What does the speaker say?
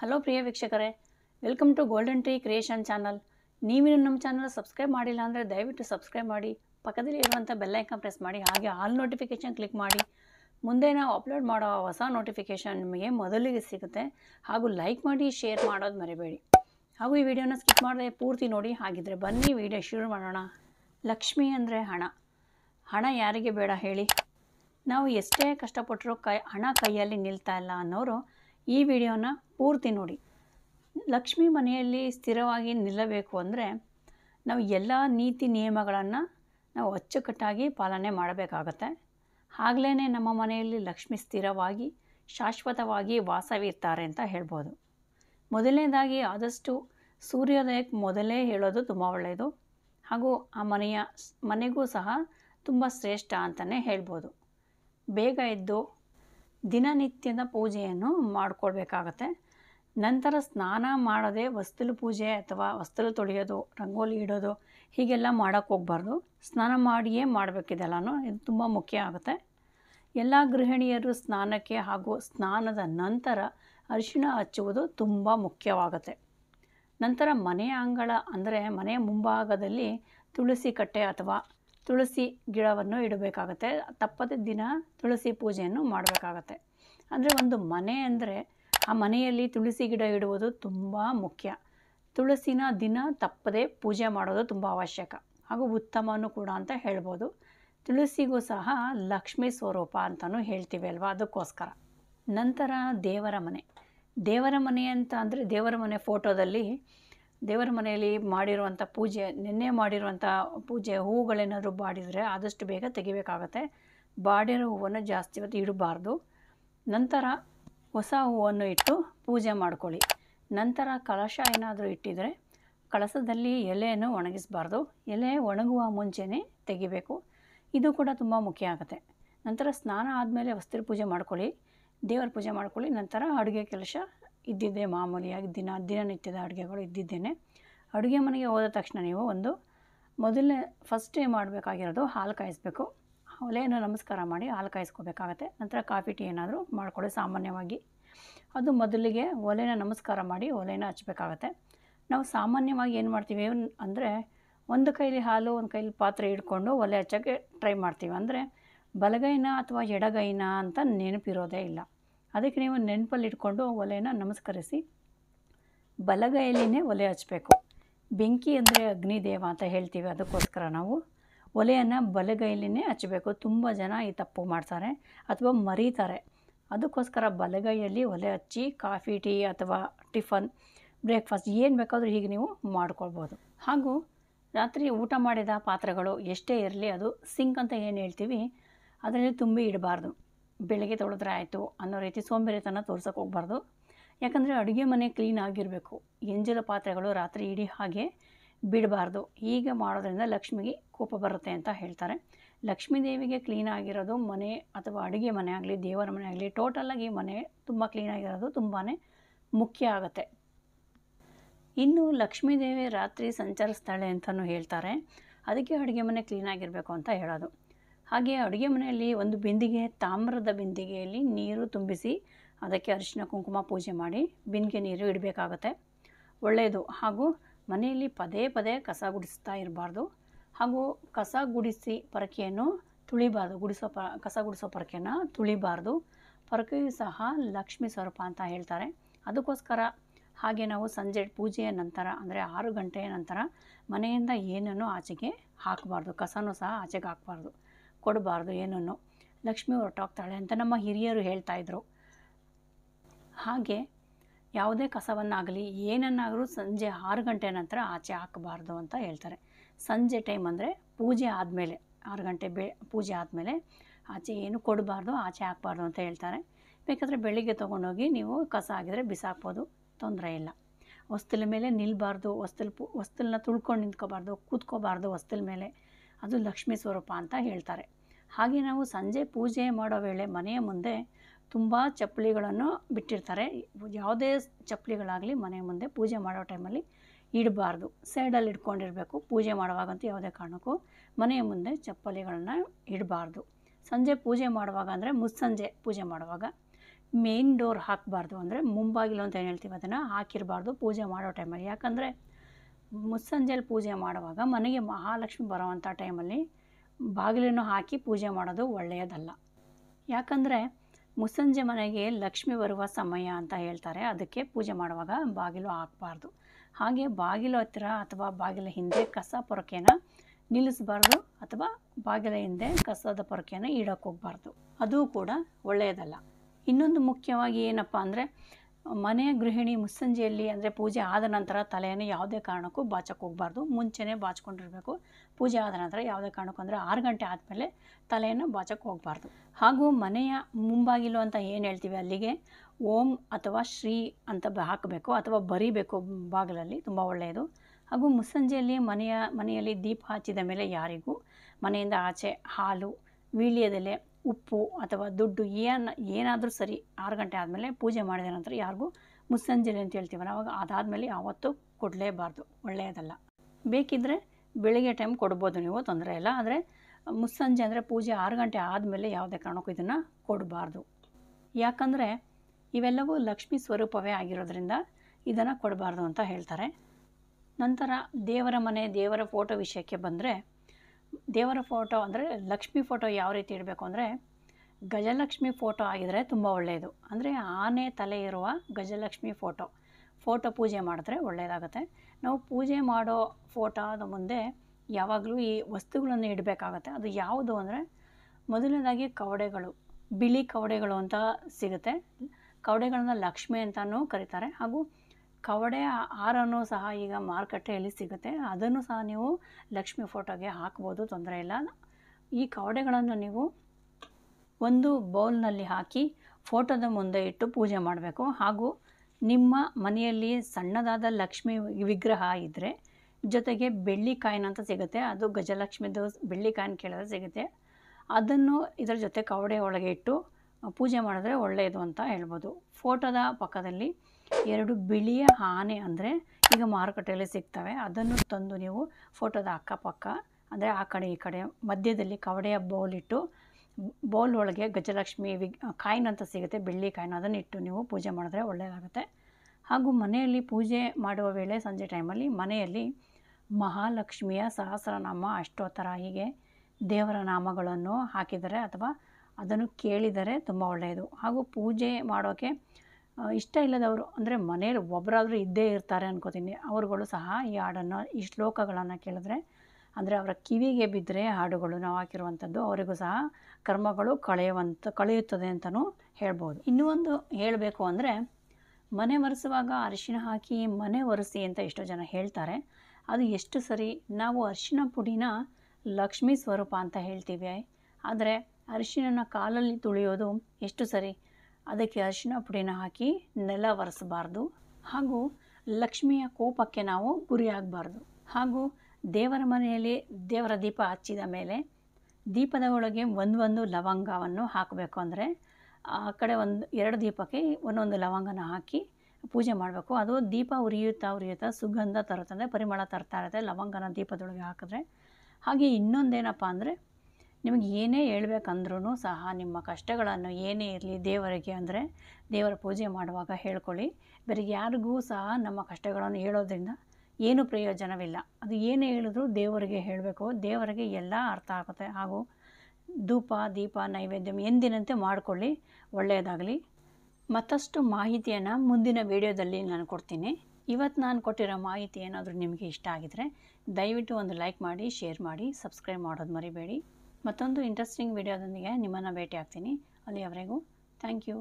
hello ಪ್ರಿಯ ವೀಕ್ಷಕರೇ welcome to golden tree creation channel ನೀವಿನ ನಮ್ಮ ಚಾನಲ್ ಸಬ್ಸ್ಕ್ರೈಬ್ ಮಾಡಿಲ್ಲ ಅಂದರೆ ದಯವಿಟ್ಟು ಸಬ್ಸ್ಕ್ರೈಬ್ ಮಾಡಿ ಪಕ್ಕದಲ್ಲಿ ಇರುವಂಥ ಬೆಲ್ಲೈಕನ್ ಪ್ರೆಸ್ ಮಾಡಿ ಹಾಗೆ ಆಲ್ ನೋಟಿಫಿಕೇಷನ್ ಕ್ಲಿಕ್ ಮಾಡಿ ಮುಂದೆ ನಾವು ಅಪ್ಲೋಡ್ ಮಾಡೋ ಹೊಸ ನೋಟಿಫಿಕೇಷನ್ ನಿಮಗೆ ಮೊದಲಿಗೆ ಸಿಗುತ್ತೆ ಹಾಗೂ ಲೈಕ್ ಮಾಡಿ ಶೇರ್ ಮಾಡೋದು ಮರಿಬೇಡಿ ಹಾಗೂ ಈ ವಿಡಿಯೋನ ಸ್ಕಿಪ್ ಮಾಡದೆ ಪೂರ್ತಿ ನೋಡಿ ಹಾಗಿದ್ರೆ ಬನ್ನಿ ವಿಡಿಯೋ ಶುರು ಮಾಡೋಣ ಲಕ್ಷ್ಮಿ ಅಂದರೆ ಹಣ ಹಣ ಯಾರಿಗೆ ಬೇಡ ಹೇಳಿ ನಾವು ಎಷ್ಟೇ ಕಷ್ಟಪಟ್ಟರೂ ಕೈ ಹಣ ಕೈಯಲ್ಲಿ ನಿಲ್ತಾ ಇಲ್ಲ ಅನ್ನೋರು ಈ ವಿಡಿಯೋನ ಪೂರ್ತಿ ನೋಡಿ ಲಕ್ಷ್ಮಿ ಮನೆಯಲ್ಲಿ ಸ್ಥಿರವಾಗಿ ನಿಲ್ಲಬೇಕು ಅಂದರೆ ನಾವು ಎಲ್ಲ ನೀತಿ ನಿಯಮಗಳನ್ನು ನಾವು ಅಚ್ಚುಕಟ್ಟಾಗಿ ಪಾಲನೆ ಮಾಡಬೇಕಾಗತ್ತೆ ಆಗ್ಲೇ ನಮ್ಮ ಮನೆಯಲ್ಲಿ ಲಕ್ಷ್ಮಿ ಸ್ಥಿರವಾಗಿ ಶಾಶ್ವತವಾಗಿ ವಾಸವಿರ್ತಾರೆ ಅಂತ ಹೇಳ್ಬೋದು ಮೊದಲನೇದಾಗಿ ಆದಷ್ಟು ಸೂರ್ಯೋದಯಕ್ಕೆ ಮೊದಲೇ ಹೇಳೋದು ತುಂಬ ಒಳ್ಳೆಯದು ಹಾಗೂ ಆ ಮನೆಯ ಮನೆಗೂ ಸಹ ತುಂಬ ಶ್ರೇಷ್ಠ ಅಂತಲೇ ಹೇಳ್ಬೋದು ಬೇಗ ಎದ್ದು ದಿನನಿತ್ಯದ ಪೂಜೆಯನ್ನು ಮಾಡಿಕೊಳ್ಬೇಕಾಗತ್ತೆ ನಂತರ ಸ್ನಾನ ಮಾಡದೆ ವಸ್ತುಲು ಪೂಜೆ ಅಥವಾ ವಸ್ತುಲು ತೊಳೆಯೋದು ರಂಗೋಲಿ ಇಡೋದು ಹೀಗೆಲ್ಲ ಮಾಡೋಕ್ಕೆ ಹೋಗ್ಬಾರ್ದು ಸ್ನಾನ ಮಾಡಿಯೇ ಮಾಡಬೇಕಿದೆಲ್ಲನೂ ಇದು ತುಂಬ ಮುಖ್ಯ ಆಗುತ್ತೆ ಎಲ್ಲ ಗೃಹಿಣಿಯರು ಸ್ನಾನಕ್ಕೆ ಹಾಗೂ ಸ್ನಾನದ ನಂತರ ಅರಿಶಿಣ ಹಚ್ಚುವುದು ತುಂಬ ಮುಖ್ಯವಾಗುತ್ತೆ ನಂತರ ಮನೆಯ ಅಂಗಳ ಅಂದರೆ ಮನೆಯ ಮುಂಭಾಗದಲ್ಲಿ ತುಳಸಿ ಕಟ್ಟೆ ಅಥವಾ ತುಳಸಿ ಗಿಡವನ್ನು ಇಡಬೇಕಾಗತ್ತೆ ತಪ್ಪದ ದಿನ ತುಳಸಿ ಪೂಜೆಯನ್ನು ಮಾಡಬೇಕಾಗತ್ತೆ ಅಂದರೆ ಒಂದು ಮನೆ ಅಂದರೆ ಆ ಮನೆಯಲ್ಲಿ ತುಳಸಿ ಗಿಡ ಇಡುವುದು ತುಂಬ ಮುಖ್ಯ ತುಳಸಿನ ದಿನ ತಪ್ಪದೆ ಪೂಜೆ ಮಾಡೋದು ತುಂಬ ಅವಶ್ಯಕ ಹಾಗೂ ಉತ್ತಮನೂ ಕೂಡ ಅಂತ ಹೇಳ್ಬೋದು ತುಳಸಿಗೂ ಸಹ ಲಕ್ಷ್ಮೀ ಸ್ವರೂಪ ಅಂತಲೂ ಹೇಳ್ತೀವಿ ಅಲ್ವಾ ಅದಕ್ಕೋಸ್ಕರ ನಂತರ ದೇವರ ಮನೆ ದೇವರ ಮನೆ ಅಂತ ಅಂದರೆ ದೇವರ ಮನೆ ಫೋಟೋದಲ್ಲಿ ದೇವರ ಮನೆಯಲ್ಲಿ ಮಾಡಿರುವಂಥ ಪೂಜೆ ನಿನ್ನೆ ಮಾಡಿರುವಂಥ ಪೂಜೆ ಹೂವುಗಳೇನಾದರೂ ಬಾಡಿದರೆ ಆದಷ್ಟು ಬೇಗ ತೆಗಿಬೇಕಾಗತ್ತೆ ಬಾಡಿರೋ ಹೂವನ್ನು ಜಾಸ್ತಿ ಹೊತ್ತು ಇಡಬಾರ್ದು ನಂತರ ಹೊಸ ಹೂವನ್ನು ಇಟ್ಟು ಪೂಜೆ ಮಾಡ್ಕೊಳ್ಳಿ ನಂತರ ಕಳಶ ಏನಾದರೂ ಇಟ್ಟಿದರೆ ಕಳಸದಲ್ಲಿ ಎಲೆಯನ್ನು ಒಣಗಿಸಬಾರ್ದು ಎಲೆ ಒಣಗುವ ಮುಂಚೆನೇ ತೆಗಿಬೇಕು ಇದು ಕೂಡ ತುಂಬ ಮುಖ್ಯ ಆಗುತ್ತೆ ನಂತರ ಸ್ನಾನ ಆದಮೇಲೆ ವಸ್ತ್ರ ಪೂಜೆ ಮಾಡ್ಕೊಳ್ಳಿ ದೇವರ ಪೂಜೆ ಮಾಡ್ಕೊಳ್ಳಿ ನಂತರ ಅಡುಗೆ ಕೆಲಸ ಇದ್ದಿದ್ದೇ ಮಾಮೂಲಿಯಾಗಿ ದಿನ ದಿನನಿತ್ಯದ ಅಡುಗೆಗಳು ಇದ್ದಿದ್ದೇನೆ ಅಡುಗೆ ಮನೆಗೆ ಹೋದ ತಕ್ಷಣ ನೀವು ಒಂದು ಮೊದಲನೇ ಫಸ್ಟ್ ಮಾಡಬೇಕಾಗಿರೋದು ಹಾಲು ಕಾಯಿಸಬೇಕು ಒಲೆಯನ್ನು ನಮಸ್ಕಾರ ಮಾಡಿ ಹಾಲು ಕಾಯಿಸ್ಕೋಬೇಕಾಗತ್ತೆ ನಂತರ ಕಾಫಿ ಟೀ ಏನಾದರೂ ಮಾಡಿಕೊಳ್ಳಿ ಸಾಮಾನ್ಯವಾಗಿ ಅದು ಮೊದಲಿಗೆ ಒಲೆನ ನಮಸ್ಕಾರ ಮಾಡಿ ಒಲೆನ ಹಚ್ಚಬೇಕಾಗತ್ತೆ ನಾವು ಸಾಮಾನ್ಯವಾಗಿ ಏನು ಮಾಡ್ತೀವಿ ಅಂದರೆ ಒಂದು ಕೈಲಿ ಹಾಲು ಒಂದು ಕೈಲಿ ಪಾತ್ರೆ ಹಿಡ್ಕೊಂಡು ಒಲೆ ಹಚ್ಚೋಕ್ಕೆ ಟ್ರೈ ಮಾಡ್ತೀವಿ ಅಂದರೆ ಬಲಗೈನ ಅಥವಾ ಎಡಗೈನ ಅಂತ ನೆನಪಿರೋದೇ ಇಲ್ಲ ಅದಕ್ಕೆ ನೀವು ನೆನಪಲ್ಲಿ ಇಟ್ಕೊಂಡು ಒಲೆನ ನಮಸ್ಕರಿಸಿ ಬಲಗೈಲಿನೇ ಒಲೆ ಹಚ್ಚಬೇಕು ಬೆಂಕಿ ಅಂದರೆ ಅಗ್ನಿದೇವ ಅಂತ ಹೇಳ್ತೀವಿ ಅದಕ್ಕೋಸ್ಕರ ನಾವು ಒಲೆಯನ್ನು ಬಲಗೈಲಿನೇ ಹಚ್ಚಬೇಕು ತುಂಬ ಜನ ಈ ತಪ್ಪು ಮಾಡ್ತಾರೆ ಅಥವಾ ಮರೀತಾರೆ ಅದಕ್ಕೋಸ್ಕರ ಬಲಗೈಯಲ್ಲಿ ಒಲೆ ಹಚ್ಚಿ ಕಾಫಿ ಟೀ ಅಥವಾ ಟಿಫನ್ ಬ್ರೇಕ್ಫಾಸ್ಟ್ ಏನು ಬೇಕಾದರೂ ಹೀಗೆ ನೀವು ಮಾಡ್ಕೊಳ್ಬೋದು ಹಾಗೂ ರಾತ್ರಿ ಊಟ ಮಾಡಿದ ಪಾತ್ರೆಗಳು ಎಷ್ಟೇ ಇರಲಿ ಅದು ಸಿಂಕ್ ಅಂತ ಏನು ಹೇಳ್ತೀವಿ ಅದರಲ್ಲಿ ತುಂಬಿ ಇಡಬಾರ್ದು ಬೆಳಗ್ಗೆ ತೊಳೆದ್ರೆ ಆಯಿತು ಅನ್ನೋ ರೀತಿ ಸೋಂಬೇರಿತನ ತೋರ್ಸೋಕೆ ಹೋಗ್ಬಾರ್ದು ಯಾಕಂದರೆ ಅಡುಗೆ ಮನೆ ಕ್ಲೀನ್ ಆಗಿರಬೇಕು ಎಂಜಲ ಪಾತ್ರೆಗಳು ರಾತ್ರಿ ಇಡೀ ಹಾಗೆ ಬಿಡಬಾರ್ದು ಹೀಗೆ ಮಾಡೋದ್ರಿಂದ ಲಕ್ಷ್ಮಿಗೆ ಕೋಪ ಬರುತ್ತೆ ಅಂತ ಹೇಳ್ತಾರೆ ಲಕ್ಷ್ಮೀ ದೇವಿಗೆ ಕ್ಲೀನಾಗಿರೋದು ಮನೆ ಅಥವಾ ಅಡುಗೆ ಮನೆ ಆಗಲಿ ದೇವರ ಮನೆ ಆಗಲಿ ಟೋಟಲ್ಲಾಗಿ ಮನೆ ತುಂಬ ಕ್ಲೀನಾಗಿರೋದು ತುಂಬಾ ಮುಖ್ಯ ಆಗುತ್ತೆ ಇನ್ನು ಲಕ್ಷ್ಮೀ ದೇವಿ ರಾತ್ರಿ ಸಂಚರಿಸ್ತಾಳೆ ಅಂತಲೂ ಹೇಳ್ತಾರೆ ಅದಕ್ಕೆ ಅಡುಗೆ ಮನೆ ಕ್ಲೀನಾಗಿರಬೇಕು ಅಂತ ಹೇಳೋದು ಹಾಗೆ ಅಡುಗೆ ಮನೆಯಲ್ಲಿ ಒಂದು ಬಿಂದಿಗೆ ತಾಮ್ರದ ಬಿಂದಿಗೆಯಲ್ಲಿ ನೀರು ತುಂಬಿಸಿ ಅದಕ್ಕೆ ಅರಿಶಿನ ಕುಂಕುಮ ಪೂಜೆ ಮಾಡಿ ಬಿಂದಿಗೆ ನೀರು ಇಡಬೇಕಾಗತ್ತೆ ಒಳ್ಳೆಯದು ಹಾಗೂ ಮನೆಯಲ್ಲಿ ಪದೇ ಪದೇ ಕಸ ಗುಡಿಸ್ತಾ ಇರಬಾರ್ದು ಹಾಗೂ ಕಸ ಗುಡಿಸಿ ಪರಕೆಯನ್ನು ತುಳಿಬಾರ್ದು ಗುಡಿಸೋ ಪ ಕಸ ಗುಡಿಸೋ ಪರಕೆಯನ್ನು ತುಳಿಬಾರ್ದು ಪರಕೆಯು ಸಹ ಲಕ್ಷ್ಮಿ ಸ್ವರೂಪ ಅಂತ ಹೇಳ್ತಾರೆ ಅದಕ್ಕೋಸ್ಕರ ಹಾಗೆ ನಾವು ಸಂಜೆ ಪೂಜೆಯ ನಂತರ ಅಂದರೆ ಆರು ಗಂಟೆಯ ನಂತರ ಮನೆಯಿಂದ ಏನನ್ನು ಆಚೆಗೆ ಹಾಕಬಾರ್ದು ಕಸನೂ ಸಹ ಆಚೆಗೆ ಹಾಕಬಾರ್ದು ಕೊಡಬಾರ್ದು ಏನನ್ನು ಲಕ್ಷ್ಮಿ ಹೊರಟೋಗ್ತಾಳೆ ಅಂತ ನಮ್ಮ ಹಿರಿಯರು ಹೇಳ್ತಾಯಿದ್ರು ಹಾಗೆ ಯಾವುದೇ ಕಸವನ್ನಾಗಲಿ ಏನನ್ನಾದರೂ ಸಂಜೆ ಆರು ಗಂಟೆ ನಂತರ ಆಚೆ ಹಾಕಬಾರ್ದು ಅಂತ ಹೇಳ್ತಾರೆ ಸಂಜೆ ಟೈಮ್ ಅಂದರೆ ಪೂಜೆ ಆದಮೇಲೆ ಆರು ಗಂಟೆ ಬೆ ಪೂಜೆ ಆದಮೇಲೆ ಆಚೆ ಏನು ಕೊಡಬಾರ್ದು ಆಚೆ ಹಾಕಬಾರ್ದು ಅಂತ ಹೇಳ್ತಾರೆ ಬೇಕಾದರೆ ಬೆಳಿಗ್ಗೆ ತೊಗೊಂಡೋಗಿ ನೀವು ಕಸ ಆಗಿದರೆ ಬಿಸಾಕ್ಬೋದು ತೊಂದರೆ ಇಲ್ಲ ಹೊಸ್ತಲ ಮೇಲೆ ನಿಲ್ಲಬಾರ್ದು ಹೊಸ್ತಿಲ್ ಪು ಹೊಸ್ತಲನ್ನ ತುಳ್ಕೊಂಡು ನಿಂತ್ಕೋಬಾರ್ದು ಕೂತ್ಕೋಬಾರ್ದು ಹೊಸ್ತಲ ಮೇಲೆ ಅದು ಲಕ್ಷ್ಮೀ ಸ್ವರೂಪ ಅಂತ ಹೇಳ್ತಾರೆ ಹಾಗೆ ನಾವು ಸಂಜೆ ಪೂಜೆ ಮಾಡೋ ವೇಳೆ ಮನೆಯ ಮುಂದೆ ತುಂಬ ಚಪ್ಪಲಿಗಳನ್ನು ಬಿಟ್ಟಿರ್ತಾರೆ ಯಾವುದೇ ಚಪ್ಪಲಿಗಳಾಗಲಿ ಮನೆ ಮುಂದೆ ಪೂಜೆ ಮಾಡೋ ಟೈಮಲ್ಲಿ ಇಡಬಾರ್ದು ಸೈಡಲ್ಲಿ ಇಟ್ಕೊಂಡಿರಬೇಕು ಪೂಜೆ ಮಾಡುವಾಗಂತೂ ಯಾವುದೇ ಕಾರಣಕ್ಕೂ ಮನೆಯ ಮುಂದೆ ಚಪ್ಪಲಿಗಳನ್ನು ಇಡಬಾರ್ದು ಸಂಜೆ ಪೂಜೆ ಮಾಡುವಾಗ ಅಂದರೆ ಮುಸ್ಸಂಜೆ ಪೂಜೆ ಮಾಡುವಾಗ ಮೇನ್ ಡೋರ್ ಹಾಕಬಾರ್ದು ಅಂದರೆ ಮುಂಬಾಗಿಲು ಅಂತ ಏನು ಹೇಳ್ತೀವಿ ಅದನ್ನು ಹಾಕಿರಬಾರ್ದು ಪೂಜೆ ಮಾಡೋ ಟೈಮಲ್ಲಿ ಯಾಕಂದರೆ ಮುಸ್ಸಂಜೆಯಲ್ಲಿ ಪೂಜೆ ಮಾಡುವಾಗ ಮನೆಗೆ ಮಹಾಲಕ್ಷ್ಮಿ ಬರುವಂಥ ಟೈಮಲ್ಲಿ ಬಾಗಿಲನ್ನು ಹಾಕಿ ಪೂಜೆ ಮಾಡೋದು ಒಳ್ಳೆಯದಲ್ಲ ಯಾಕಂದರೆ ಮುಸಂಜೆ ಮನೆಗೆ ಲಕ್ಷ್ಮಿ ಬರುವ ಸಮಯ ಅಂತ ಹೇಳ್ತಾರೆ ಅದಕ್ಕೆ ಪೂಜೆ ಮಾಡುವಾಗ ಬಾಗಿಲು ಹಾಕಬಾರ್ದು ಹಾಗೆ ಬಾಗಿಲು ಹತ್ತಿರ ಅಥವಾ ಬಾಗಿಲ ಹಿಂದೆ ಕಸ ಪೊರಕೆನ ನಿಲ್ಲಿಸಬಾರ್ದು ಅಥವಾ ಬಾಗಿಲ ಹಿಂದೆ ಕಸದ ಪೊರಕೆಯನ್ನು ಇಡೋಕ್ಕೆ ಹೋಗಬಾರ್ದು ಅದು ಕೂಡ ಒಳ್ಳೆಯದಲ್ಲ ಇನ್ನೊಂದು ಮುಖ್ಯವಾಗಿ ಏನಪ್ಪ ಅಂದರೆ ಮನೆಯ ಗೃಹಿಣಿ ಮುಸ್ಸಂಜೆಯಲ್ಲಿ ಅಂದರೆ ಪೂಜೆ ಆದ ನಂತರ ತಲೆಯನ್ನು ಯಾವುದೇ ಕಾರಣಕ್ಕೂ ಬಾಚಕ್ಕೆ ಹೋಗಬಾರ್ದು ಮುಂಚೆನೇ ಬಾಚ್ಕೊಂಡಿರಬೇಕು ಪೂಜೆ ಆದ ನಂತರ ಯಾವುದೇ ಕಾರಣಕ್ಕೂ ಅಂದರೆ ಆರು ಗಂಟೆ ಆದಮೇಲೆ ತಲೆಯನ್ನು ಬಾಚಕ್ಕೆ ಹೋಗಬಾರ್ದು ಹಾಗೂ ಮನೆಯ ಮುಂಬಾಗಿಲು ಅಂತ ಏನು ಹೇಳ್ತೀವಿ ಅಲ್ಲಿಗೆ ಓಂ ಅಥವಾ ಶ್ರೀ ಅಂತ ಹಾಕಬೇಕು ಅಥವಾ ಬರಿಬೇಕು ಬಾಗಿಲಲ್ಲಿ ತುಂಬ ಒಳ್ಳೆಯದು ಹಾಗೂ ಮುಸ್ಸಂಜೆಯಲ್ಲಿ ಮನೆಯ ಮನೆಯಲ್ಲಿ ದೀಪ ಹಚ್ಚಿದ ಮೇಲೆ ಯಾರಿಗೂ ಮನೆಯಿಂದ ಆಚೆ ಹಾಲು ವೀಳ್ಯದೆಲೆ ಉಪ್ಪು ಅಥವಾ ದುಡ್ಡು ಏನು ಏನಾದರೂ ಸರಿ ಆರು ಗಂಟೆ ಆದಮೇಲೆ ಪೂಜೆ ಮಾಡಿದ ನಂತರ ಯಾರಿಗೂ ಮುಸ್ಸಂಜೆಲಿ ಅಂತ ಹೇಳ್ತೀವಲ್ಲ ಅವಾಗ ಅದಾದಮೇಲೆ ಯಾವತ್ತೂ ಕೊಡಲೇಬಾರ್ದು ಒಳ್ಳೆಯದಲ್ಲ ಬೇಕಿದ್ದರೆ ಬೆಳಿಗ್ಗೆ ಟೈಮ್ ಕೊಡ್ಬೋದು ನೀವು ತೊಂದರೆ ಇಲ್ಲ ಆದರೆ ಮುಸ್ಸಂಜೆ ಅಂದರೆ ಪೂಜೆ ಆರು ಗಂಟೆ ಆದಮೇಲೆ ಯಾವುದೇ ಕಾರಣಕ್ಕೂ ಇದನ್ನು ಕೊಡಬಾರ್ದು ಯಾಕಂದರೆ ಇವೆಲ್ಲವೂ ಲಕ್ಷ್ಮಿ ಸ್ವರೂಪವೇ ಆಗಿರೋದ್ರಿಂದ ಇದನ್ನು ಕೊಡಬಾರ್ದು ಅಂತ ಹೇಳ್ತಾರೆ ನಂತರ ದೇವರ ಮನೆ ದೇವರ ಫೋಟೋ ವಿಷಯಕ್ಕೆ ಬಂದರೆ ದೇವರ ಫೋಟೋ ಅಂದರೆ ಲಕ್ಷ್ಮಿ ಫೋಟೋ ಯಾವ ರೀತಿ ಇಡಬೇಕು ಅಂದರೆ ಗಜಲಕ್ಷ್ಮಿ ಫೋಟೋ ಆಗಿದರೆ ತುಂಬ ಒಳ್ಳೆಯದು ಅಂದರೆ ಆನೆ ತಲೆ ಇರುವ ಗಜಲಕ್ಷ್ಮಿ ಫೋಟೋ ಫೋಟೋ ಪೂಜೆ ಮಾಡಿದ್ರೆ ಒಳ್ಳೆಯದಾಗುತ್ತೆ ನಾವು ಪೂಜೆ ಮಾಡೋ ಫೋಟೋದ ಮುಂದೆ ಯಾವಾಗಲೂ ಈ ವಸ್ತುಗಳನ್ನು ಇಡಬೇಕಾಗತ್ತೆ ಅದು ಯಾವುದು ಅಂದರೆ ಮೊದಲನೇದಾಗಿ ಕವಡೆಗಳು ಬಿಳಿ ಕವಡೆಗಳು ಅಂತ ಸಿಗುತ್ತೆ ಕವಡೆಗಳನ್ನ ಲಕ್ಷ್ಮಿ ಅಂತಲೂ ಕರೀತಾರೆ ಹಾಗೂ ಕವಡೆ ಆರನ್ನು ಸಹ ಈಗ ಮಾರುಕಟ್ಟೆಯಲ್ಲಿ ಸಿಗುತ್ತೆ ಅದನ್ನು ಸಹ ನೀವು ಲಕ್ಷ್ಮಿ ಫೋಟೋಗೆ ಹಾಕ್ಬೋದು ತೊಂದರೆ ಇಲ್ಲ ಈ ಕವಡೆಗಳನ್ನು ನೀವು ಒಂದು ಬೌಲ್ನಲ್ಲಿ ಹಾಕಿ ಫೋಟೋದ ಮುಂದೆ ಇಟ್ಟು ಪೂಜೆ ಮಾಡಬೇಕು ಹಾಗೂ ನಿಮ್ಮ ಮನೆಯಲ್ಲಿ ಸಣ್ಣದಾದ ಲಕ್ಷ್ಮಿ ವಿಗ್ರಹ ಇದ್ದರೆ ಜೊತೆಗೆ ಬೆಳ್ಳಿ ಅಂತ ಸಿಗುತ್ತೆ ಅದು ಗಜಲಕ್ಷ್ಮಿದು ಬೆಳ್ಳಿ ಕಾಯಿನ್ ಕೇಳಿದ್ರೆ ಸಿಗುತ್ತೆ ಅದನ್ನು ಇದರ ಜೊತೆ ಕವಡೆ ಒಳಗೆ ಇಟ್ಟು ಪೂಜೆ ಮಾಡಿದ್ರೆ ಒಳ್ಳೆಯದು ಅಂತ ಹೇಳ್ಬೋದು ಫೋಟೋದ ಪಕ್ಕದಲ್ಲಿ ಎರಡು ಬಿಳಿಯ ಆನೆ ಅಂದರೆ ಈಗ ಮಾರುಕಟ್ಟೆಯಲ್ಲಿ ಸಿಗ್ತವೆ ಅದನ್ನು ತಂದು ನೀವು ಫೋಟೋದ ಅಕ್ಕಪಕ್ಕ ಅಂದರೆ ಆ ಕಡೆ ಈ ಕಡೆ ಮಧ್ಯದಲ್ಲಿ ಕವಡೆಯ ಇಟ್ಟು ಬೌಲ್ ಒಳಗೆ ಗಜಲಕ್ಷ್ಮಿ ವಿ ಕಾಯಿನ್ ಅಂತ ಸಿಗುತ್ತೆ ಬೆಳ್ಳಿ ಕಾಯಿನ್ ಅದನ್ನು ಇಟ್ಟು ನೀವು ಪೂಜೆ ಮಾಡಿದ್ರೆ ಒಳ್ಳೆಯದಾಗುತ್ತೆ ಹಾಗೂ ಮನೆಯಲ್ಲಿ ಪೂಜೆ ಮಾಡುವ ವೇಳೆ ಸಂಜೆ ಟೈಮಲ್ಲಿ ಮನೆಯಲ್ಲಿ ಮಹಾಲಕ್ಷ್ಮಿಯ ಸಹಸ್ರನಾಮ ಥರ ಹೀಗೆ ದೇವರ ನಾಮಗಳನ್ನು ಹಾಕಿದರೆ ಅಥವಾ ಅದನ್ನು ಕೇಳಿದರೆ ತುಂಬ ಒಳ್ಳೆಯದು ಹಾಗೂ ಪೂಜೆ ಮಾಡೋಕ್ಕೆ ಇಷ್ಟ ಇಲ್ಲದವರು ಅಂದರೆ ಮನೇಲಿ ಒಬ್ಬರಾದರೂ ಇದ್ದೇ ಇರ್ತಾರೆ ಅನ್ಕೋತೀನಿ ಅವರುಗಳು ಸಹ ಈ ಹಾಡನ್ನು ಈ ಶ್ಲೋಕಗಳನ್ನು ಕೇಳಿದ್ರೆ ಅಂದರೆ ಅವರ ಕಿವಿಗೆ ಬಿದ್ದರೆ ಹಾಡುಗಳು ನಾವು ಹಾಕಿರುವಂಥದ್ದು ಅವರಿಗೂ ಸಹ ಕರ್ಮಗಳು ಕಳೆಯುವಂಥ ಕಳೆಯುತ್ತದೆ ಅಂತಲೂ ಹೇಳ್ಬೋದು ಇನ್ನೂ ಒಂದು ಹೇಳಬೇಕು ಅಂದರೆ ಮನೆ ಒರೆಸುವಾಗ ಅರಿಶಿಣ ಹಾಕಿ ಮನೆ ಒರೆಸಿ ಅಂತ ಎಷ್ಟೋ ಜನ ಹೇಳ್ತಾರೆ ಅದು ಎಷ್ಟು ಸರಿ ನಾವು ಅರಿಶಿಣ ಪುಡಿನ ಲಕ್ಷ್ಮೀ ಸ್ವರೂಪ ಅಂತ ಹೇಳ್ತೀವಿ ಆದರೆ ಅರಿಶಿನ ಕಾಲಲ್ಲಿ ತುಳಿಯೋದು ಎಷ್ಟು ಸರಿ ಅದಕ್ಕೆ ಅರಿಶಿನ ಪುಡಿನ ಹಾಕಿ ನೆಲ ಒರೆಸಬಾರ್ದು ಹಾಗೂ ಲಕ್ಷ್ಮಿಯ ಕೋಪಕ್ಕೆ ನಾವು ಗುರಿಯಾಗಬಾರ್ದು ಹಾಗೂ ದೇವರ ಮನೆಯಲ್ಲಿ ದೇವರ ದೀಪ ಹಚ್ಚಿದ ಮೇಲೆ ದೀಪದ ಒಳಗೆ ಒಂದೊಂದು ಲವಂಗವನ್ನು ಹಾಕಬೇಕು ಅಂದರೆ ಆ ಕಡೆ ಒಂದು ಎರಡು ದೀಪಕ್ಕೆ ಒಂದೊಂದು ಲವಂಗನ ಹಾಕಿ ಪೂಜೆ ಮಾಡಬೇಕು ಅದು ದೀಪ ಉರಿಯುತ್ತಾ ಉರಿಯುತ್ತಾ ಸುಗಂಧ ತರುತ್ತದೆ ಪರಿಮಳ ತರ್ತಾ ಇರುತ್ತೆ ಲವಂಗನ ದೀಪದೊಳಗೆ ಹಾಕಿದ್ರೆ ಹಾಗೆ ಇನ್ನೊಂದೇನಪ್ಪ ಅಂದರೆ ನಿಮಗೆ ಏನೇ ಹೇಳಬೇಕಂದ್ರೂ ಸಹ ನಿಮ್ಮ ಕಷ್ಟಗಳನ್ನು ಏನೇ ಇರಲಿ ದೇವರಿಗೆ ಅಂದರೆ ದೇವರ ಪೂಜೆ ಮಾಡುವಾಗ ಹೇಳ್ಕೊಳ್ಳಿ ಬೇರೆ ಯಾರಿಗೂ ಸಹ ನಮ್ಮ ಕಷ್ಟಗಳನ್ನು ಹೇಳೋದ್ರಿಂದ ಏನೂ ಪ್ರಯೋಜನವಿಲ್ಲ ಅದು ಏನೇ ಹೇಳಿದ್ರೂ ದೇವರಿಗೆ ಹೇಳಬೇಕು ದೇವರಿಗೆ ಎಲ್ಲ ಅರ್ಥ ಆಗುತ್ತೆ ಹಾಗೂ ಧೂಪ ದೀಪ ನೈವೇದ್ಯ ಎಂದಿನಂತೆ ಮಾಡಿಕೊಳ್ಳಿ ಒಳ್ಳೆಯದಾಗಲಿ ಮತ್ತಷ್ಟು ಮಾಹಿತಿಯನ್ನು ಮುಂದಿನ ವಿಡಿಯೋದಲ್ಲಿ ನಾನು ಕೊಡ್ತೀನಿ ಇವತ್ತು ನಾನು ಕೊಟ್ಟಿರೋ ಮಾಹಿತಿ ಏನಾದರೂ ನಿಮಗೆ ಇಷ್ಟ ಆಗಿದರೆ ದಯವಿಟ್ಟು ಒಂದು ಲೈಕ್ ಮಾಡಿ ಶೇರ್ ಮಾಡಿ ಸಬ್ಸ್ಕ್ರೈಬ್ ಮಾಡೋದು ಮರಿಬೇಡಿ ಮತ್ತೊಂದು ಇಂಟ್ರೆಸ್ಟಿಂಗ್ ವಿಡಿಯೋದೊಂದಿಗೆ ನಿಮ್ಮನ್ನು ಭೇಟಿ ಆಗ್ತೀನಿ ಅಲ್ಲಿಯವರೆಗೂ ಥ್ಯಾಂಕ್ ಯು